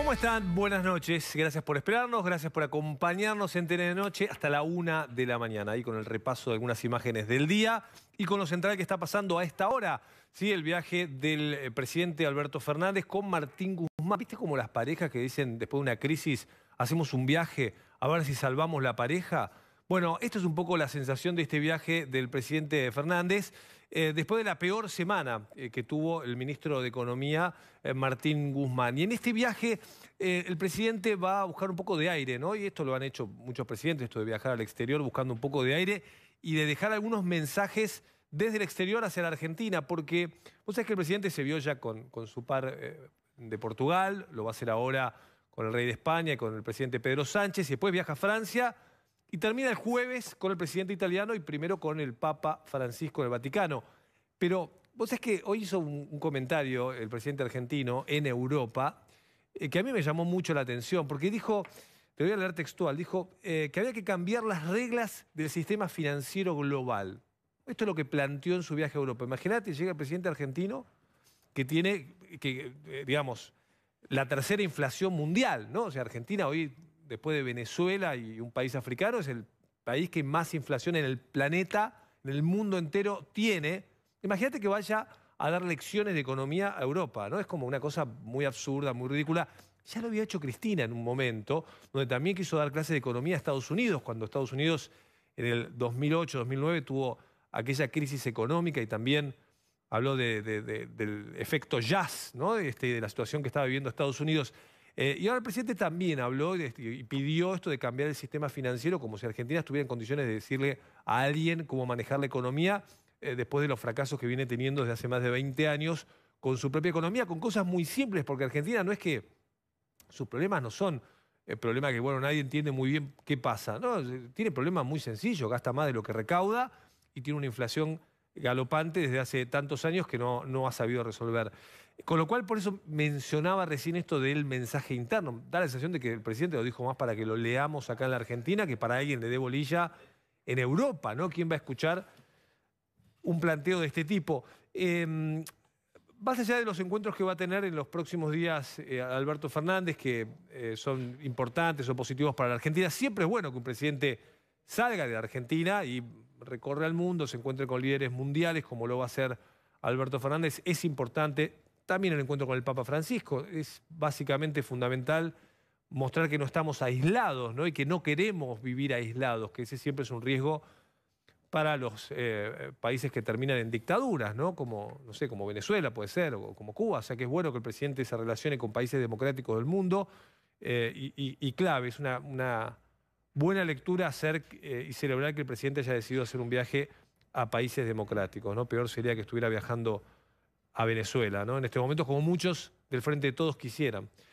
¿Cómo están? Buenas noches. Gracias por esperarnos, gracias por acompañarnos en TN de Noche hasta la una de la mañana. Ahí con el repaso de algunas imágenes del día y con lo central que está pasando a esta hora. Sí, el viaje del eh, presidente Alberto Fernández con Martín Guzmán. ¿Viste como las parejas que dicen después de una crisis hacemos un viaje a ver si salvamos la pareja? Bueno, esto es un poco la sensación de este viaje del presidente Fernández. Eh, después de la peor semana eh, que tuvo el ministro de Economía, eh, Martín Guzmán. Y en este viaje el presidente va a buscar un poco de aire, ¿no? Y esto lo han hecho muchos presidentes, esto de viajar al exterior buscando un poco de aire y de dejar algunos mensajes desde el exterior hacia la Argentina, porque vos sabés que el presidente se vio ya con, con su par de Portugal, lo va a hacer ahora con el rey de España y con el presidente Pedro Sánchez, y después viaja a Francia y termina el jueves con el presidente italiano y primero con el Papa Francisco del Vaticano. Pero vos es que hoy hizo un, comentario el presidente argentino en Europa eh, que a mí me llamó mucho la atención, porque dijo, te voy a leer textual, dijo eh, que había que cambiar las reglas del sistema financiero global. Esto es lo que planteó en su viaje a Europa. Imagínate, llega el presidente argentino que tiene, que, eh, digamos, la tercera inflación mundial, ¿no? O sea, Argentina hoy después de Venezuela y un país africano, es el país que más inflación en el planeta, en el mundo entero, tiene. Imagínate que vaya a dar lecciones de economía a Europa, ¿no? Es como una cosa muy absurda, muy ridícula. Ya lo había hecho Cristina en un momento, donde también quiso dar clases de economía a Estados Unidos, cuando Estados Unidos en el 2008-2009 tuvo aquella crisis económica y también habló del efecto jazz, ¿no? Este, de la situación que estaba viviendo Estados Unidos. Eh, y ahora el presidente también habló y pidió esto de cambiar el sistema financiero como si Argentina estuviera en condiciones de decirle a alguien cómo manejar la economía eh, después de los fracasos que viene teniendo desde hace más de 20 años con su propia economía, con cosas muy simples, porque Argentina no es que sus problemas no son el problema que, bueno, nadie entiende muy bien qué pasa. No, tiene problemas muy sencillos, gasta más de lo que recauda y tiene una inflación galopante desde hace tantos años que no, no ha sabido resolver. Con lo cual, por eso mencionaba recién esto del mensaje interno. Da la sensación de que el presidente lo dijo más para que lo leamos acá en la Argentina que para alguien le dé bolilla en Europa, ¿no? ¿Quién va a escuchar un planteo de este tipo? Eh, más allá de los encuentros que va a tener en los próximos días eh, Alberto Fernández, que eh, son importantes o positivos para la Argentina, siempre es bueno que un presidente salga de Argentina y recorre al mundo, se encuentre con líderes mundiales, como lo va a hacer Alberto Fernández, es importante. También el encuentro con el Papa Francisco es básicamente fundamental mostrar que no estamos aislados ¿no? y que no queremos vivir aislados, que ese siempre es un riesgo para los eh, países que terminan en dictaduras, ¿no? Como, no sé, como Venezuela puede ser, o como Cuba. O sea que es bueno que el presidente se relacione con países democráticos del mundo eh, y, clave, es una buena lectura hacer eh, y celebrar que el presidente haya decidido hacer un viaje a países democráticos. ¿no? Peor sería que estuviera viajando a Venezuela, ¿no? en este momento, como muchos del Frente de Todos quisieran.